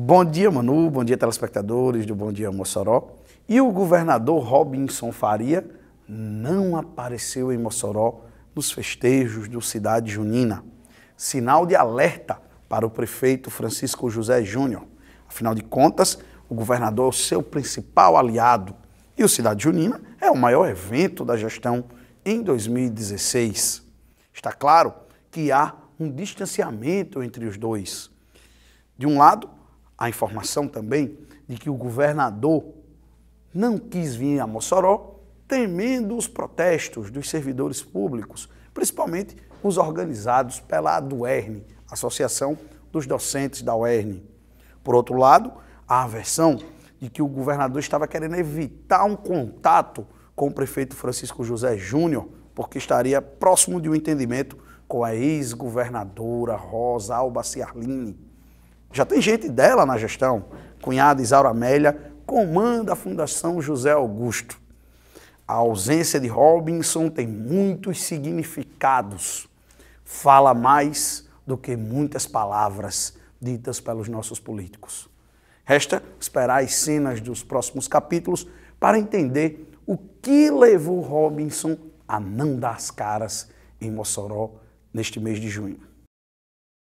Bom dia, Manu. Bom dia, telespectadores do Bom Dia Mossoró. E o governador Robinson Faria não apareceu em Mossoró nos festejos do Cidade Junina. Sinal de alerta para o prefeito Francisco José Júnior. Afinal de contas, o governador é o seu principal aliado e o Cidade Junina é o maior evento da gestão em 2016. Está claro que há um distanciamento entre os dois. De um lado, a informação também de que o governador não quis vir a Mossoró, temendo os protestos dos servidores públicos, principalmente os organizados pela ADUERN, Associação dos Docentes da UERN. Por outro lado, a versão de que o governador estava querendo evitar um contato com o prefeito Francisco José Júnior, porque estaria próximo de um entendimento com a ex-governadora Rosa Alba Ciarlini. Já tem gente dela na gestão. Cunhada Isaura Amélia comanda a Fundação José Augusto. A ausência de Robinson tem muitos significados. Fala mais do que muitas palavras ditas pelos nossos políticos. Resta esperar as cenas dos próximos capítulos para entender o que levou Robinson a não dar as caras em Mossoró neste mês de junho.